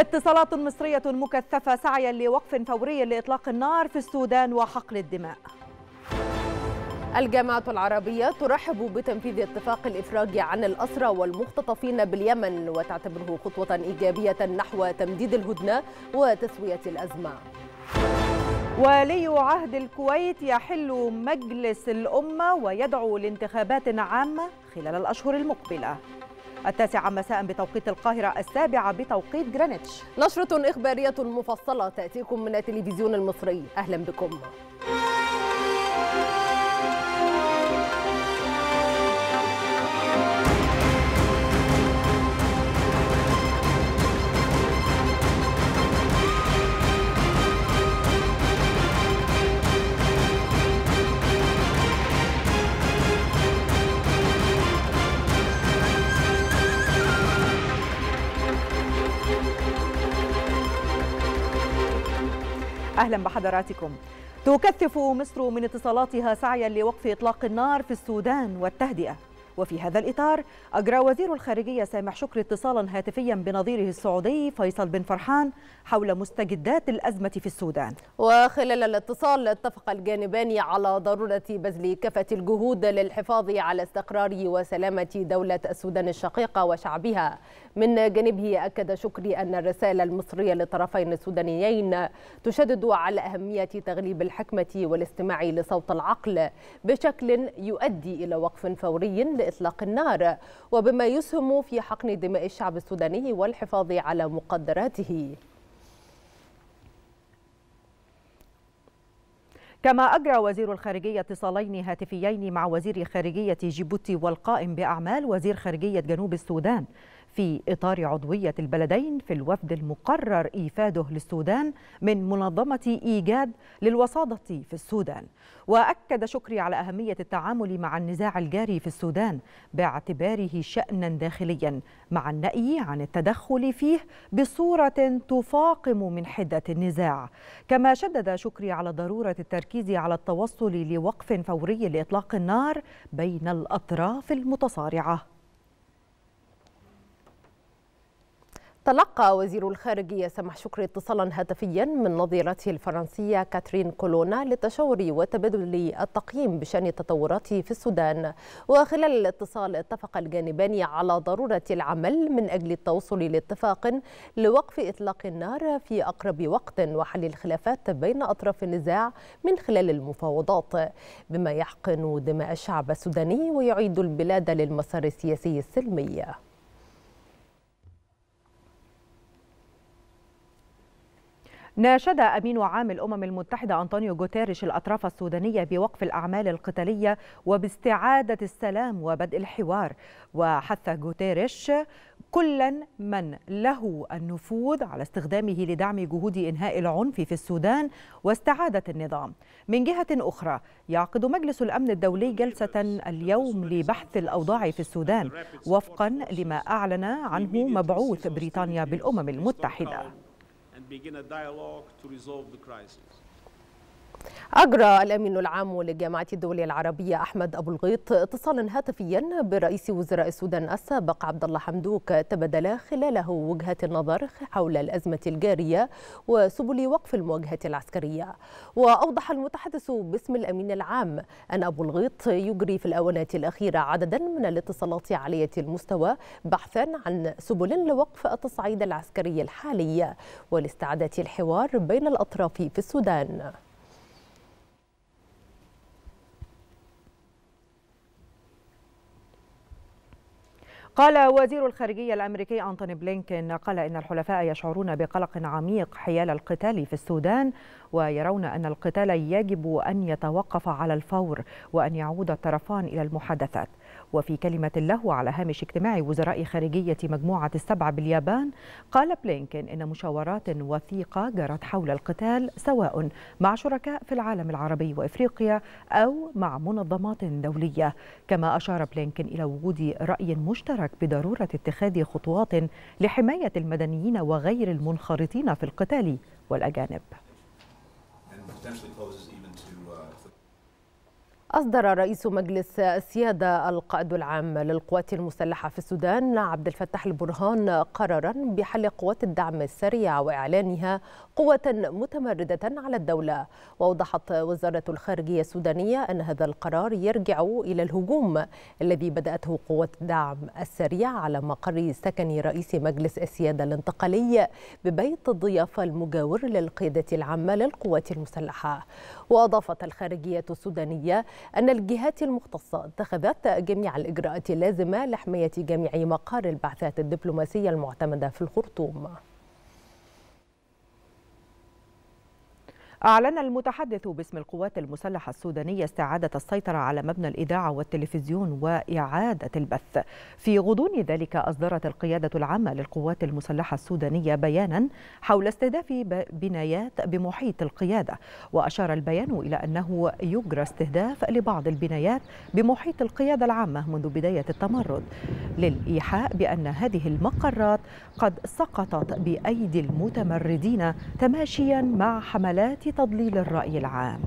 اتصالات مصرية مكثفة سعيا لوقف فوري لإطلاق النار في السودان وحقل الدماء الجامعة العربية ترحب بتنفيذ اتفاق الإفراج عن الأسرى والمختطفين باليمن وتعتبره خطوة إيجابية نحو تمديد الهدنة وتسوية الأزمة ولي عهد الكويت يحل مجلس الأمة ويدعو لانتخابات عامة خلال الأشهر المقبلة التاسعة مساء بتوقيت القاهرة السابعة بتوقيت جرينتش نشرة إخبارية مفصلة تأتيكم من التلفزيون المصري أهلا بكم أهلا بحضراتكم تكثف مصر من اتصالاتها سعيا لوقف إطلاق النار في السودان والتهدئة وفي هذا الإطار أجرى وزير الخارجية سامح شكري اتصالا هاتفيا بنظيره السعودي فيصل بن فرحان حول مستجدات الأزمة في السودان وخلال الاتصال اتفق الجانبان على ضرورة بذل كافة الجهود للحفاظ على استقرار وسلامة دولة السودان الشقيقة وشعبها من جانبه أكد شكري أن الرسالة المصرية للطرفين السودانيين تشدد على أهمية تغليب الحكمة والاستماع لصوت العقل بشكل يؤدي إلى وقف فوري لإطلاق النار وبما يسهم في حقن دماء الشعب السوداني والحفاظ على مقدراته كما أجرى وزير الخارجية اتصالين هاتفيين مع وزير خارجية جيبوتي والقائم بأعمال وزير خارجية جنوب السودان في إطار عضوية البلدين في الوفد المقرر إيفاده للسودان من منظمة إيجاد للوساطة في السودان وأكد شكري على أهمية التعامل مع النزاع الجاري في السودان باعتباره شأنا داخليا مع النأي عن التدخل فيه بصورة تفاقم من حدة النزاع كما شدد شكري على ضرورة التركيز على التوصل لوقف فوري لإطلاق النار بين الأطراف المتصارعة تلقى وزير الخارجية سمح شكري اتصالا هاتفيا من نظيرته الفرنسية كاترين كولونا للتشاور وتبادل التقييم بشأن التطورات في السودان وخلال الاتصال اتفق الجانبان على ضرورة العمل من أجل التوصل لاتفاق لوقف إطلاق النار في أقرب وقت وحل الخلافات بين أطراف النزاع من خلال المفاوضات بما يحقن دماء الشعب السوداني ويعيد البلاد للمسار السياسي السلمي ناشد أمين عام الأمم المتحدة أنطونيو غوتيريش الأطراف السودانية بوقف الأعمال القتالية وباستعادة السلام وبدء الحوار وحث غوتيريش كل من له النفوذ على استخدامه لدعم جهود إنهاء العنف في السودان واستعادة النظام من جهة أخرى يعقد مجلس الأمن الدولي جلسة اليوم لبحث الأوضاع في السودان وفقا لما أعلن عنه مبعوث بريطانيا بالأمم المتحدة and begin a dialogue to resolve the crisis. أجرى الأمين العام للجامعة الدولية العربية أحمد أبو الغيط اتصالا هاتفيا برئيس وزراء السودان السابق عبد الله حمدوك تبادلا خلاله وجهة النظر حول الأزمة الجارية وسبل وقف المواجهة العسكرية وأوضح المتحدث باسم الأمين العام أن أبو الغيط يجري في الآونات الأخيرة عددا من الاتصالات عالية المستوى بحثا عن سبل لوقف التصعيد العسكري الحالي والاستعداد الحوار بين الأطراف في السودان قال وزير الخارجية الأمريكي أنتوني بلينكن قال إن الحلفاء يشعرون بقلق عميق حيال القتال في السودان ويرون أن القتال يجب أن يتوقف على الفور وأن يعود الطرفان إلى المحادثات وفي كلمة له على هامش اجتماع وزراء خارجية مجموعة السبعة باليابان قال بلينكين إن مشاورات وثيقة جرت حول القتال سواء مع شركاء في العالم العربي وإفريقيا أو مع منظمات دولية كما أشار بلينكين إلى وجود رأي مشترك بضرورة اتخاذ خطوات لحماية المدنيين وغير المنخرطين في القتال والأجانب Uh, أصدر رئيس مجلس السيادة القائد العام للقوات المسلحة في السودان عبد الفتاح البرهان قرارا بحل قوات الدعم السريع وإعلانها قوة متمردة على الدولة وأوضحت وزارة الخارجية السودانية أن هذا القرار يرجع إلى الهجوم الذي بدأته قوة الدعم السريع على مقر سكن رئيس مجلس السيادة الانتقالي ببيت الضيافة المجاور للقيادة العامة للقوات المسلحة وأضافت الخارجية السودانية أن الجهات المختصة اتخذت جميع الإجراءات اللازمة لحماية جميع مقار البعثات الدبلوماسية المعتمدة في الخرطوم أعلن المتحدث باسم القوات المسلحة السودانية استعادة السيطرة على مبنى الإذاعة والتلفزيون وإعادة البث في غضون ذلك أصدرت القيادة العامة للقوات المسلحة السودانية بيانا حول استهداف بنايات بمحيط القيادة وأشار البيان إلى أنه يجرى استهداف لبعض البنايات بمحيط القيادة العامة منذ بداية التمرد للإيحاء بأن هذه المقرات قد سقطت بأيدي المتمردين تماشيا مع حملات تضليل الرأي العام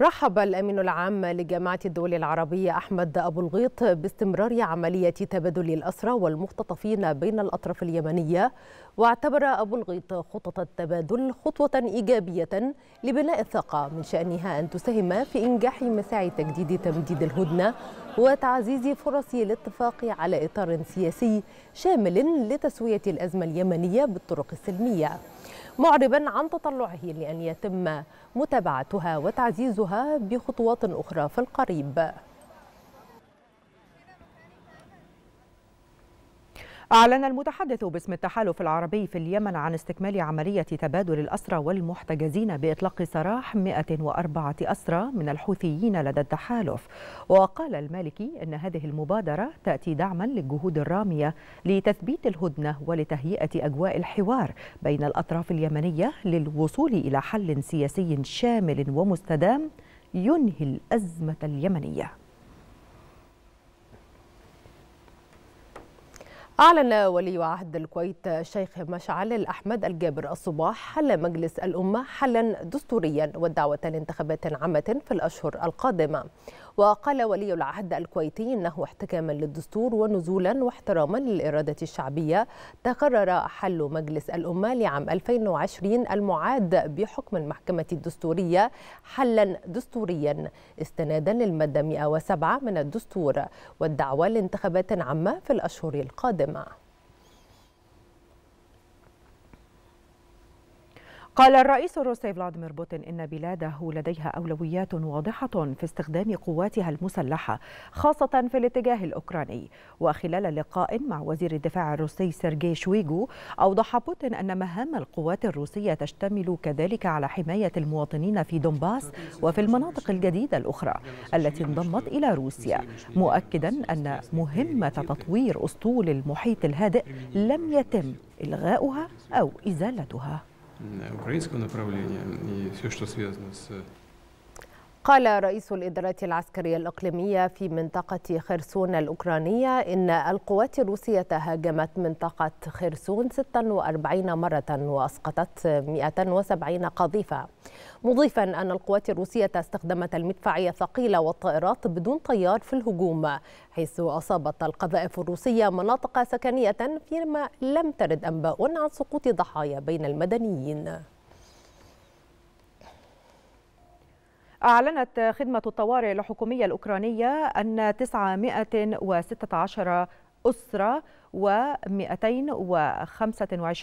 رحب الأمين العام لجامعة الدول العربية أحمد أبو الغيط باستمرار عملية تبادل الأسرى والمختطفين بين الأطراف اليمنية واعتبر أبو الغيط خطط التبادل خطوة إيجابية لبناء الثقة من شأنها أن تساهم في إنجاح مساعي تجديد تمديد الهدنة وتعزيز فرص الاتفاق على إطار سياسي شامل لتسوية الأزمة اليمنية بالطرق السلمية معربا عن تطلعه لأن يتم متابعتها وتعزيزها بخطوات أخرى في القريب أعلن المتحدث باسم التحالف العربي في اليمن عن استكمال عملية تبادل الأسرى والمحتجزين بإطلاق سراح 104 أسرى من الحوثيين لدى التحالف وقال المالكي أن هذه المبادرة تأتي دعما للجهود الرامية لتثبيت الهدنة ولتهيئة أجواء الحوار بين الأطراف اليمنية للوصول إلى حل سياسي شامل ومستدام ينهي الأزمة اليمنية أعلن ولي عهد الكويت الشيخ مشعل الأحمد الجابر الصباح حل مجلس الأمة حلا دستوريا والدعوة لانتخابات عامة في الأشهر القادمة وقال ولي العهد الكويتي انه احتكاما للدستور ونزولا واحتراما للاراده الشعبيه تقرر حل مجلس الامه لعام 2020 المعاد بحكم المحكمه الدستوريه حلا دستوريا استنادا للماده 107 من الدستور والدعوه لانتخابات عامه في الاشهر القادمه قال الرئيس الروسي فلاديمير بوتين إن بلاده لديها أولويات واضحة في استخدام قواتها المسلحة خاصة في الاتجاه الأوكراني وخلال لقاء مع وزير الدفاع الروسي سيرجي شويغو أوضح بوتين أن مهام القوات الروسية تشتمل كذلك على حماية المواطنين في دونباس وفي المناطق الجديدة الأخرى التي انضمت إلى روسيا مؤكدا أن مهمة تطوير أسطول المحيط الهادئ لم يتم إلغاؤها أو إزالتها украинского направления и все, что связано с э, قال رئيس الإدارة العسكرية الإقليمية في منطقة خرسون الأوكرانية إن القوات الروسية هاجمت منطقة خرسون 46 مرة وأسقطت 170 قذيفة مضيفا أن القوات الروسية استخدمت المدفعية الثقيلة والطائرات بدون طيار في الهجوم حيث أصابت القذائف الروسية مناطق سكنية فيما لم ترد أنباء عن سقوط ضحايا بين المدنيين أعلنت خدمة الطوارئ الحكومية الأوكرانية أن 916 أسرة و225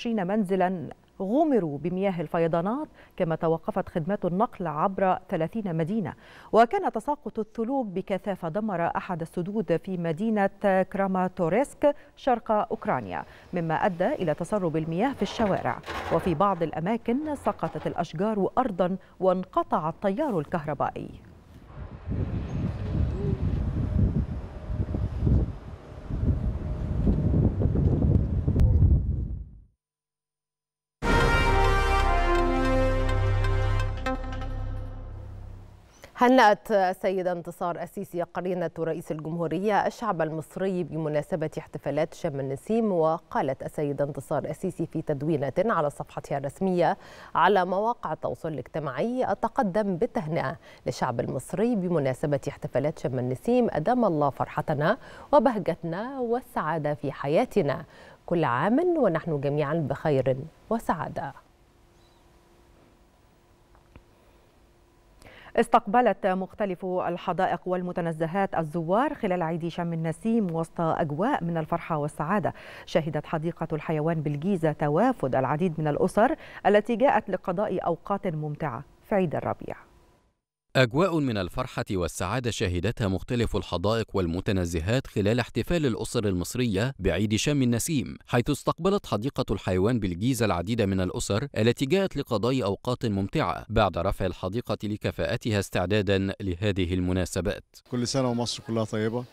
منزلا غمروا بمياه الفيضانات كما توقفت خدمات النقل عبر 30 مدينة وكان تساقط الثلوج بكثافة دمر أحد السدود في مدينة كراماتوريسك شرق أوكرانيا مما أدى إلى تسرب المياه في الشوارع وفي بعض الأماكن سقطت الأشجار أرضا وانقطع التيار الكهربائي هنأت السيدة انتصار السيسي قرينة رئيس الجمهورية الشعب المصري بمناسبة احتفالات شم النسيم وقالت السيدة انتصار السيسي في تدوينة على صفحتها الرسمية على مواقع التواصل الاجتماعي أتقدم بالتهنئة للشعب المصري بمناسبة احتفالات شم النسيم أدام الله فرحتنا وبهجتنا والسعادة في حياتنا كل عام ونحن جميعا بخير وسعادة استقبلت مختلف الحدائق والمتنزهات الزوار خلال عيد شم النسيم وسط أجواء من الفرحة والسعادة شهدت حديقة الحيوان بالجيزة توافد العديد من الأسر التي جاءت لقضاء أوقات ممتعة في عيد الربيع أجواء من الفرحة والسعادة شهدتها مختلف الحدائق والمتنزهات خلال احتفال الأسر المصرية بعيد شم النسيم، حيث استقبلت حديقة الحيوان بالجيزة العديد من الأسر التي جاءت لقضاء أوقات ممتعة بعد رفع الحديقة لكفاءتها استعدادا لهذه المناسبات. كل سنة ومصر كلها طيبة.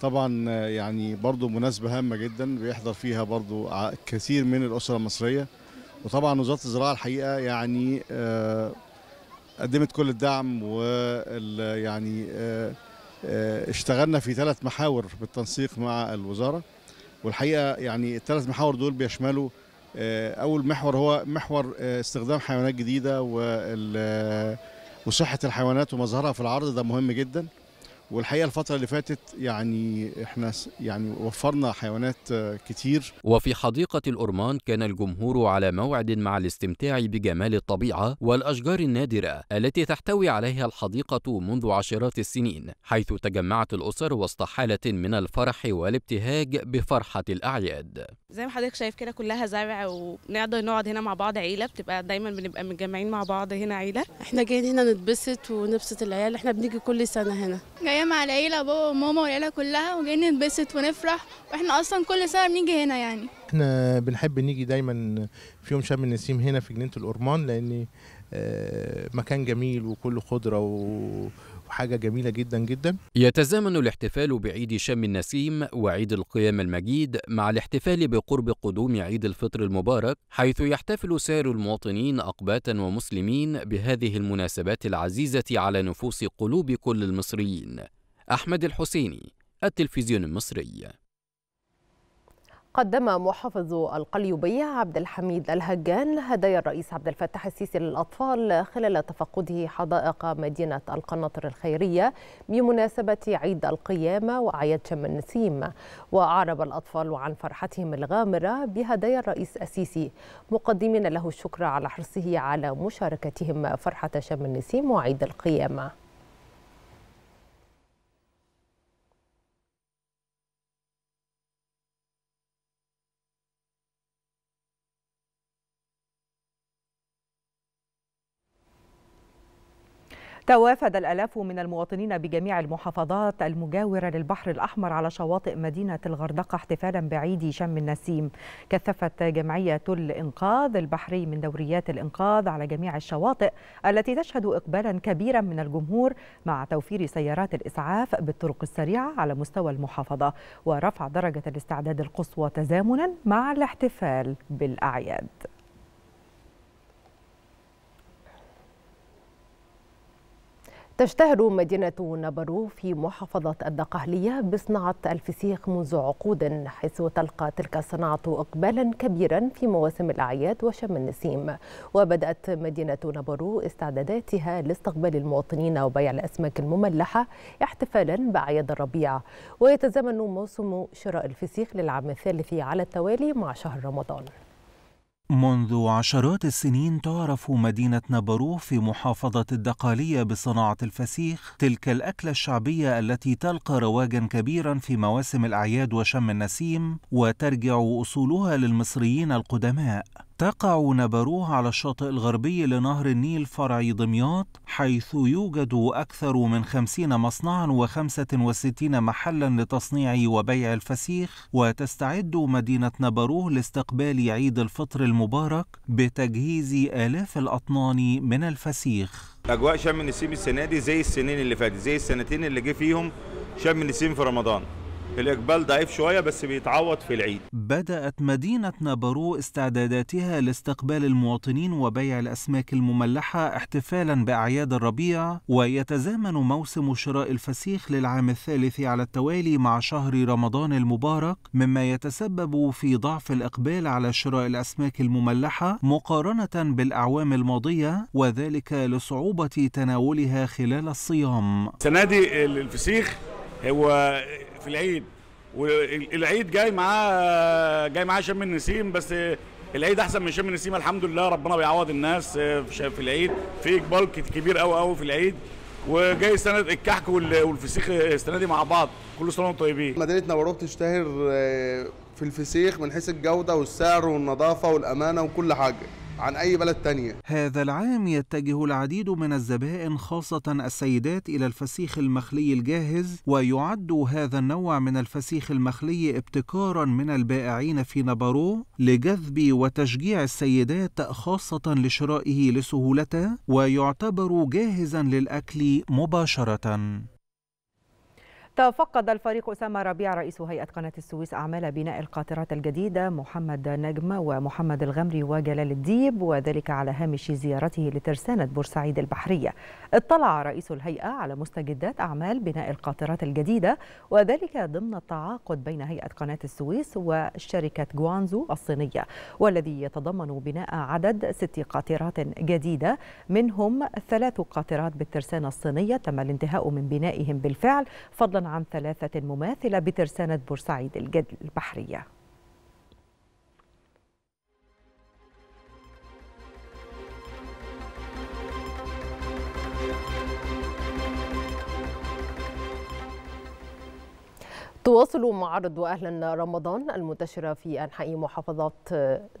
طبعا يعني برضو مناسبة هامة جدا بيحضر فيها برضو كثير من الأسر المصرية. وطبعا وزاره الزراعه الحقيقه يعني آه، قدمت كل الدعم ويعني آه، آه، اشتغلنا في ثلاث محاور بالتنسيق مع الوزاره والحقيقه يعني الثلاث محاور دول بيشملوا آه، اول محور هو محور استخدام حيوانات جديده وصحه الحيوانات ومظهرها في العرض ده مهم جدا والحقيقه الفتره اللي فاتت يعني احنا يعني وفرنا حيوانات آه، كتير وفي حديقه الأرمان كان الجمهور على موعد مع الاستمتاع بجمال الطبيعه والاشجار النادره التي تحتوي عليها الحديقه منذ عشرات السنين حيث تجمعت الاسر وسط حاله من الفرح والابتهاج بفرحه الاعياد زي ما حضرتك شايف كده كلها زرع ونقدر نقعد هنا مع بعض عيله بتبقى دايما بنبقى متجمعين مع بعض هنا عيله احنا جايين هنا نتبسط ونبسط العيال احنا بنيجي كل سنه هنا جايه مع العيله بابا وماما والعيله كلها وجايين نتبسط ونفرح واحنا اصلا كل سنه بنيجي هنا يعني احنا بنحب نيجي دايما في يوم شم النسيم هنا في جنينه الأورمان لان آه، مكان جميل وكله خضره و حاجة جميله جدا جدا يتزامن الاحتفال بعيد شم النسيم وعيد القيام المجيد مع الاحتفال بقرب قدوم عيد الفطر المبارك حيث يحتفل سائر المواطنين أقباطا ومسلمين بهذه المناسبات العزيزة على نفوس قلوب كل المصريين أحمد الحسيني التلفزيون المصري قدم محافظ القليوبية عبد الحميد الهجان هدايا الرئيس عبد الفتاح السيسي للأطفال خلال تفقده حدائق مدينة القناطر الخيرية بمناسبة عيد القيامة وأعياد شم النسيم وأعرب الأطفال عن فرحتهم الغامرة بهدايا الرئيس السيسي مقدمين له الشكر على حرصه على مشاركتهم فرحة شم النسيم وعيد القيامة توافد الآلاف من المواطنين بجميع المحافظات المجاورة للبحر الأحمر على شواطئ مدينة الغردقة احتفالا بعيد شم النسيم كثفت جمعية الإنقاذ البحري من دوريات الإنقاذ على جميع الشواطئ التي تشهد إقبالا كبيرا من الجمهور مع توفير سيارات الإسعاف بالطرق السريعة على مستوى المحافظة ورفع درجة الاستعداد القصوى تزامنا مع الاحتفال بالأعياد تشتهر مدينة نبرو في محافظة الدقهلية بصناعة الفسيخ منذ عقود حيث تلقى تلك الصناعة إقبالا كبيرا في مواسم الأعياد وشم النسيم وبدأت مدينة نبرو استعداداتها لاستقبال المواطنين وبيع الأسماك المملحة احتفالا بأعياد الربيع ويتزامن موسم شراء الفسيخ للعام الثالث على التوالي مع شهر رمضان منذ عشرات السنين تعرف مدينة نبرو في محافظة الدقالية بصناعة الفسيخ تلك الأكلة الشعبية التي تلقى رواجا كبيرا في مواسم الأعياد وشم النسيم وترجع أصولها للمصريين القدماء تقع نبروه على الشاطئ الغربي لنهر النيل فرع دمياط حيث يوجد أكثر من خمسين مصنعا وخمسة وستين محلا لتصنيع وبيع الفسيخ وتستعد مدينة نبروه لاستقبال عيد الفطر المبارك بتجهيز آلاف الأطنان من الفسيخ أجواء شم النسيم السنة دي زي السنين اللي فاتت زي السنتين اللي جه فيهم شم النسيم في رمضان الإقبال ضعيف شوية بس بيتعوض في العيد بدأت مدينة نابرو استعداداتها لاستقبال المواطنين وبيع الأسماك المملحة احتفالا بأعياد الربيع ويتزامن موسم شراء الفسيخ للعام الثالث على التوالي مع شهر رمضان المبارك مما يتسبب في ضعف الإقبال على شراء الأسماك المملحة مقارنة بالأعوام الماضية وذلك لصعوبة تناولها خلال الصيام السنة دي الفسيخ هو في العيد والعيد جاي معاه جاي معاه شم النسيم بس العيد احسن من شم النسيم الحمد لله ربنا بيعوض الناس آه، في العيد في اقبال كبير قوي قوي في العيد وجاي سند الكحك والفسيخ آه، السنه دي مع بعض كل سنه وانتم طيبين مدينه نواروخ تشتهر آه، في الفسيخ من حيث الجوده والسعر والنظافه والامانه وكل حاجه عن أي بلد تانية هذا العام يتجه العديد من الزبائن خاصة السيدات إلى الفسيخ المخلي الجاهز ويعد هذا النوع من الفسيخ المخلي ابتكارا من البائعين في نبرو لجذب وتشجيع السيدات خاصة لشرائه لسهولته ويعتبر جاهزا للأكل مباشرة تفقد الفريق أسامة ربيع رئيس هيئة قناة السويس أعمال بناء القاطرات الجديدة محمد نجم ومحمد الغمري وجلال الديب وذلك على هامش زيارته لترسانة بورسعيد البحرية اطلع رئيس الهيئة على مستجدات أعمال بناء القاطرات الجديدة وذلك ضمن التعاقد بين هيئة قناة السويس وشركة جوانزو الصينية والذي يتضمن بناء عدد ست قاطرات جديدة منهم ثلاث قاطرات بالترسانة الصينية تم الانتهاء من بنائهم بالفعل فضلا عن ثلاثة مماثلة بترسانة بورسعيد الجدل البحرية تواصل معرض أهلا رمضان المنتشرة في أنحاء محافظات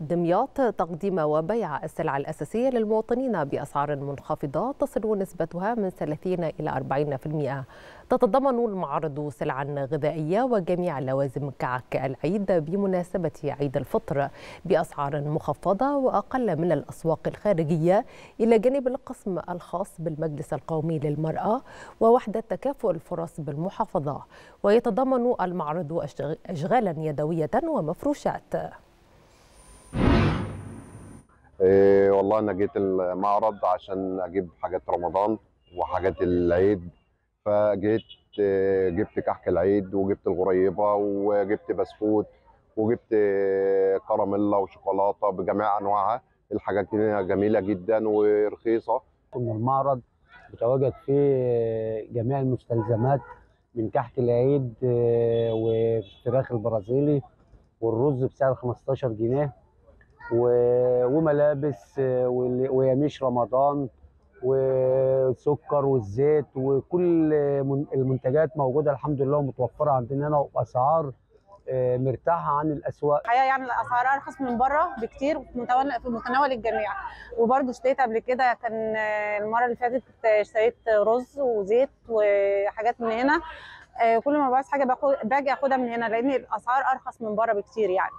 دمياط تقديم وبيع السلع الأساسية للمواطنين بأسعار منخفضة تصل نسبتها من 30 إلى 40% تتضمن المعرض سلعا غذائية وجميع لوازم كعك العيد بمناسبة عيد الفطر بأسعار مخفضة وأقل من الأسواق الخارجية إلى جانب القسم الخاص بالمجلس القومي للمرأة ووحدة تكافؤ الفرص بالمحافظة ويتضمن المعرض أشغالا يدوية ومفروشات إيه، والله انا جيت المعرض عشان اجيب حاجات رمضان وحاجات العيد فجيت جبت كحك العيد وجبت الغريبه وجبت بسكوت وجبت آه، كراميلا وشوكولاته بجميع انواعها الحاجات دي جميله جدا ورخيصه كنا المعرض بتواجد فيه آه، جميع المستلزمات من كحك العيد آه، والفراخ البرازيلي والرز بسعر 15 جنيه وملابس وياميش رمضان والسكر والزيت وكل المنتجات موجوده الحمد لله ومتوفره عندنا هنا واسعار آه، مرتاحه عن الاسواق الحقيقه يعني الاسعار ارخص من بره بكتير في متناول الجميع وبرده اشتريت قبل كده كان المره اللي فاتت اشتريت رز وزيت وحاجات من هنا آه، كل ما بعوز حاجه باجي اخدها من هنا لان الاسعار ارخص من بره بكتير يعني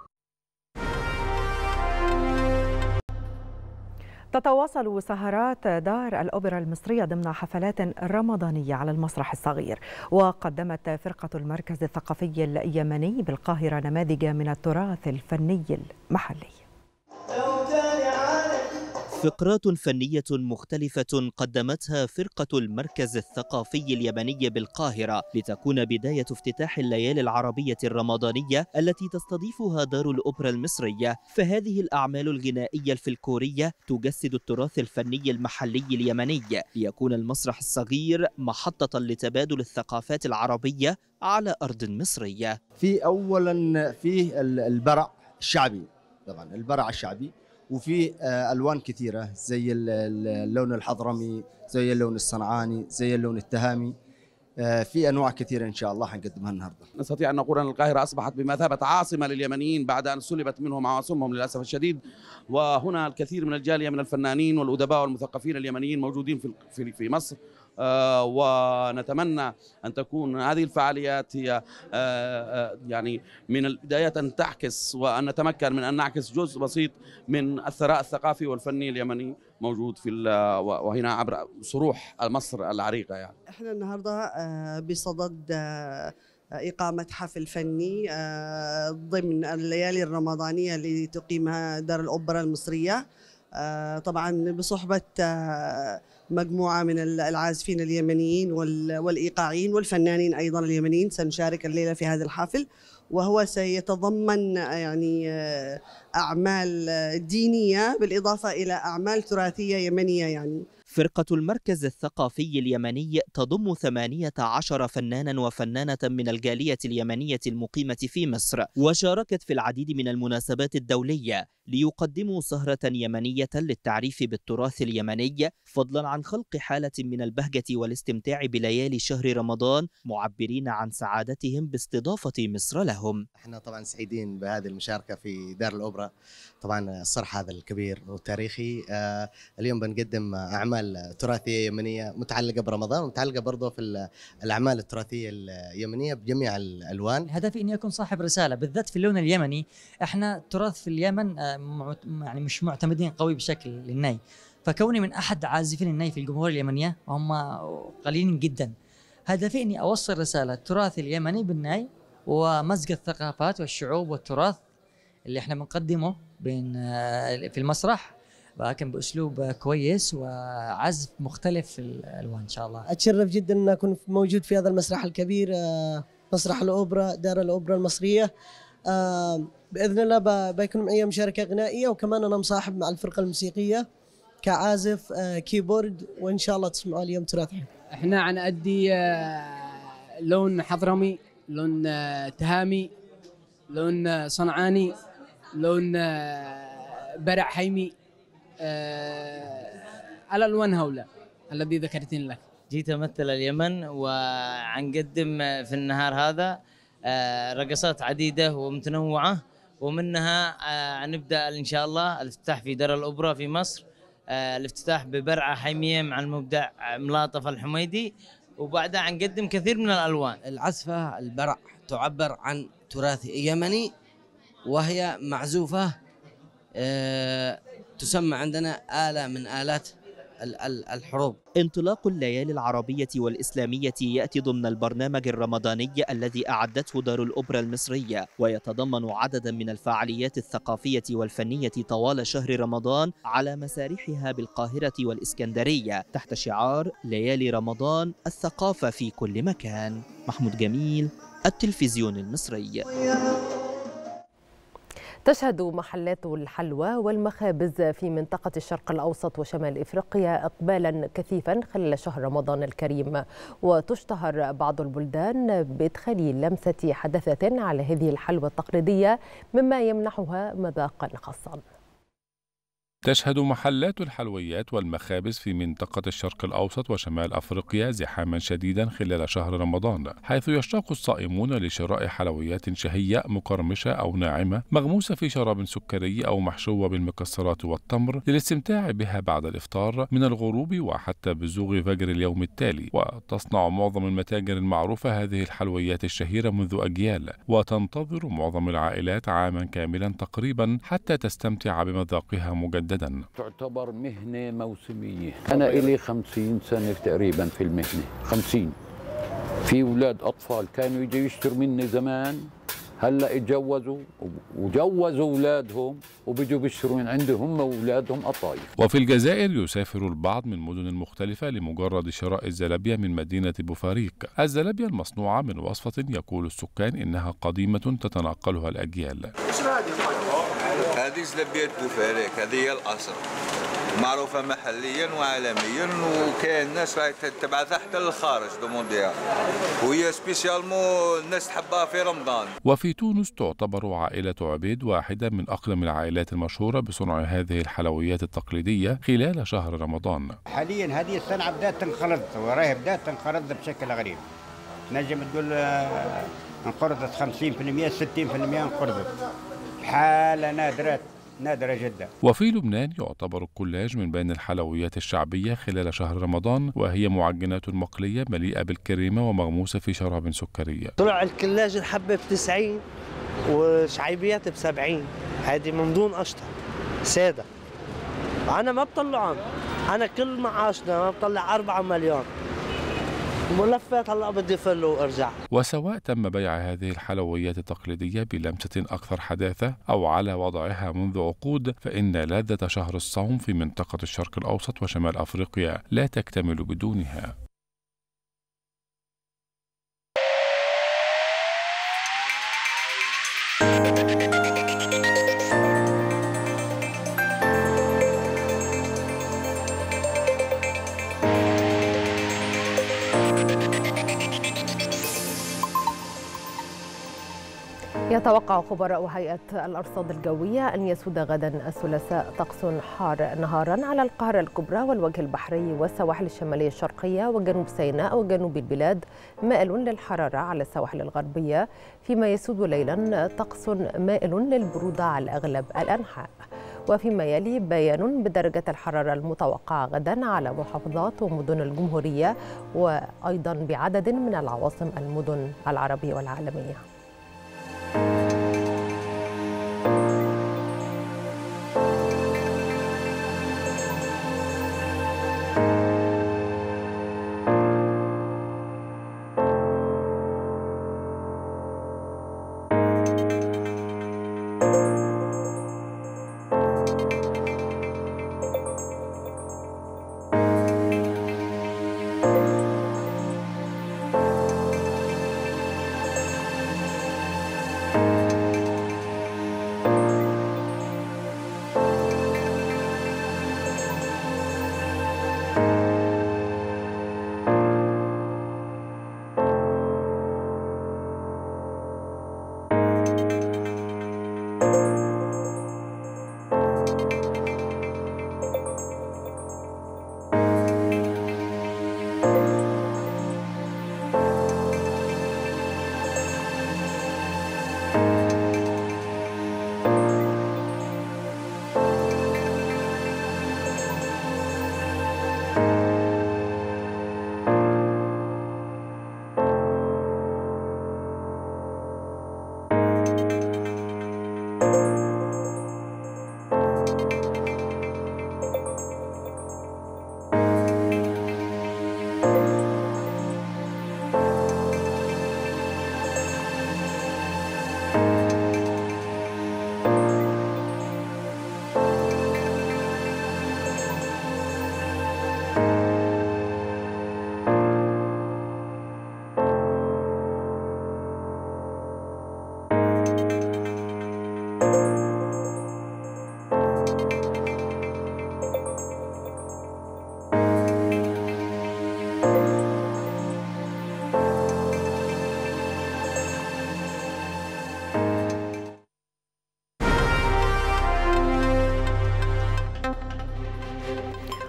تتواصل سهرات دار الأوبرا المصرية ضمن حفلات رمضانية على المسرح الصغير وقدمت فرقة المركز الثقافي اليمني بالقاهرة نماذج من التراث الفني المحلي فقرات فنية مختلفة قدمتها فرقة المركز الثقافي اليمني بالقاهرة لتكون بداية افتتاح الليالي العربية الرمضانية التي تستضيفها دار الأوبرا المصرية فهذه الأعمال الغنائية الفلكورية تجسد التراث الفني المحلي اليمني ليكون المسرح الصغير محطة لتبادل الثقافات العربية على أرض مصرية في أولا فيه البرع الشعبي طبعا البرع الشعبي وفي آه، الوان كثيره زي اللون الحضرمي زي اللون الصنعاني زي اللون التهامي آه، في انواع كثيره ان شاء الله حنقدمها النهارده. نستطيع ان نقول ان القاهره اصبحت بمثابه عاصمه لليمنيين بعد ان سلبت منهم عواصمهم للاسف الشديد وهنا الكثير من الجاليه من الفنانين والادباء والمثقفين اليمنيين موجودين في في مصر آه، ونتمنى ان تكون هذه الفعاليات هي آه، آه، يعني من البدايات ان تعكس وان نتمكن من ان نعكس جزء بسيط من الثراء الثقافي والفني اليمني موجود في وهنا عبر صروح مصر العريقه يعني احنا النهارده بصدد إقامة حفل فني ضمن الليالي الرمضانية اللي تقيمها دار الأوبرا المصرية طبعا بصحبة مجموعة من العازفين اليمنيين والإيقاعيين والفنانين أيضا اليمنيين سنشارك الليلة في هذا الحفل وهو سيتضمن يعني آه، أعمال آه، دينية بالإضافة إلى أعمال تراثية يمنية يعني فرقة المركز الثقافي اليمني تضم 18 فنانا وفنانة من الجالية اليمنية المقيمة في مصر وشاركت في العديد من المناسبات الدولية ليقدموا سهرة يمنية للتعريف بالتراث اليمني فضلا عن خلق حالة من البهجة والاستمتاع بليالي شهر رمضان معبرين عن سعادتهم باستضافة مصر لهم احنا طبعا سعيدين بهذه المشاركة في دار الأوبرا طبعا الصرح هذا الكبير والتاريخي آه، اليوم بنقدم أعمال تراثية يمنية متعلقة برمضان ومتعلقة برضه في الأعمال التراثية اليمنية بجميع الألوان هدفي أن يكون صاحب رسالة بالذات في اللون اليمني احنا تراث في اليمن آه، يعني مش معتمدين قوي بشكل للني فكوني من احد عازفين الني في الجمهوريه اليمنيه وهم قليلين جدا هدفي اني اوصل رساله التراث اليمني بالناي ومزج الثقافات والشعوب والتراث اللي احنا بنقدمه بين آه، في المسرح لكن باسلوب كويس وعزف مختلف في الالوان ان شاء الله. اتشرف جدا ان اكون موجود في هذا المسرح الكبير آه، مسرح الاوبرا دار الاوبرا المصريه آه، باذن الله بيكون معي مشاركه غنائيه وكمان انا مصاحب مع الفرقه الموسيقيه كعازف آه، كيبورد وان شاء الله تسمعوا اليوم تراثنا احنا حنأدي آه، لون حضرمي لون آه، تهامي لون صنعاني لون برع حيمي على الوان هوله الذي ذكرتين لك جيت امثل اليمن وعنقدم في النهار هذا رقصات عديده ومتنوعه ومنها آه نبدا ان شاء الله الافتتاح في دار الاوبرا في مصر آه الافتتاح ببرعه حميه مع المبدع آه، ملاطف الحميدي وبعدها نقدم كثير من الالوان العزفه البرع تعبر عن تراث يمني وهي معزوفه آه تسمى عندنا اله من الات الحروب انطلاق الليالي العربية والإسلامية يأتي ضمن البرنامج الرمضاني الذي أعدته دار الأوبرا المصرية ويتضمن عددا من الفعاليات الثقافية والفنية طوال شهر رمضان على مسارحها بالقاهرة والإسكندرية تحت شعار ليالي رمضان الثقافة في كل مكان محمود جميل التلفزيون المصري تشهد محلات الحلوى والمخابز في منطقة الشرق الأوسط وشمال إفريقيا إقبالا كثيفا خلال شهر رمضان الكريم وتشتهر بعض البلدان بإدخال لمسة حدثة على هذه الحلوى التقليدية مما يمنحها مذاقا خاصا تشهد محلات الحلويات والمخابز في منطقة الشرق الأوسط وشمال أفريقيا زحاما شديدا خلال شهر رمضان حيث يشتاق الصائمون لشراء حلويات شهية مقرمشة أو ناعمة مغموسة في شراب سكري أو محشوة بالمكسرات والتمر للاستمتاع بها بعد الإفطار من الغروب وحتى بزوغ فجر اليوم التالي وتصنع معظم المتاجر المعروفة هذه الحلويات الشهيرة منذ أجيال وتنتظر معظم العائلات عاما كاملا تقريبا حتى تستمتع بمذاقها مجددا مجددا تعتبر مهنة موسمية أنا إلي خمسين سنة تقريبا في المهنة خمسين في أولاد أطفال كانوا يجوا يشتروا مني زمان هلا اتجوزوا وجوزوا اولادهم وبيجوا بيشتروا من عندهم هم واولادهم قطايف. وفي الجزائر يسافر البعض من مدن مختلفة لمجرد شراء الزلابيه من مدينه بوفاريق. الزلابيه المصنوعه من وصفه يقول السكان انها قديمه تتناقلها الاجيال. هذه زلبيه بوفاريك هذه هي الاصل معروفة محليا وعالميا وكاين ناس راهي تبعثها حتى للخارج مونديال وهي سبيسيالمون الناس تحبها في رمضان وفي تونس تعتبر عائلة عبيد واحدة من أقلم العائلات المشهورة بصنع هذه الحلويات التقليدية خلال شهر رمضان حاليا هذه الصنعة بدأت تنخرط وراهي بدأت تنخرط بشكل غريب نجم تقول آه، انقرضت 50% 60% انقرضت حالة نادرة نادرة جدا وفي لبنان يعتبر الكولاج من بين الحلويات الشعبية خلال شهر رمضان وهي معجنات مقلية مليئة بالكريمة ومغموسة في شراب سكرية طلع الكلاج الحبة ب 90 وشعيبيات ب 70 هذه من دون قشطة سادة أنا ما بطلعهم أنا كل معاشنا ما بطلع 4 مليون ملفات هلا بدي فل وارجع وسواء تم بيع هذه الحلويات التقليديه بلمسه اكثر حداثه او على وضعها منذ عقود فان لذه شهر الصوم في منطقه الشرق الاوسط وشمال افريقيا لا تكتمل بدونها يتوقع خبراء هيئة الأرصاد الجوية أن يسود غدا الثلاثاء طقس حار نهارا على القاهرة الكبرى والوجه البحري والسواحل الشمالية الشرقية وجنوب سيناء وجنوب البلاد مائل للحرارة على السواحل الغربية فيما يسود ليلا طقس مائل للبرودة على أغلب الأنحاء وفيما يلي بيان بدرجة الحرارة المتوقعة غدا على محافظات ومدن الجمهورية وأيضا بعدد من العواصم المدن العربية والعالمية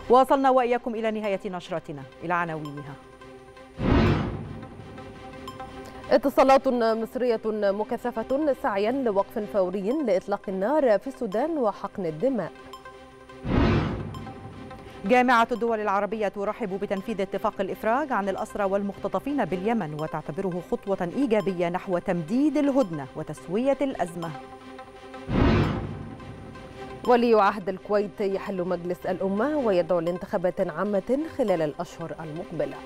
وصلنا وإياكم إلى نهاية نشرتنا إلى عناوينها اتصالات مصرية مكثفة سعيا لوقف فوري لإطلاق النار في السودان وحقن الدماء جامعة الدول العربية ترحب بتنفيذ اتفاق الإفراج عن الأسرى والمختطفين باليمن وتعتبره خطوة إيجابية نحو تمديد الهدنة وتسوية الأزمة ولي عهد الكويت يحل مجلس الأمة ويدعو لانتخابات عامة خلال الأشهر المقبلة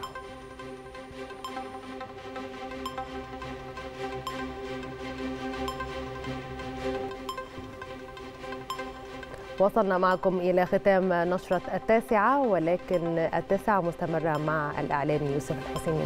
وصلنا معكم إلى ختام نشرة التاسعة ولكن التاسعة مستمرة مع الإعلامي يوسف الحسيني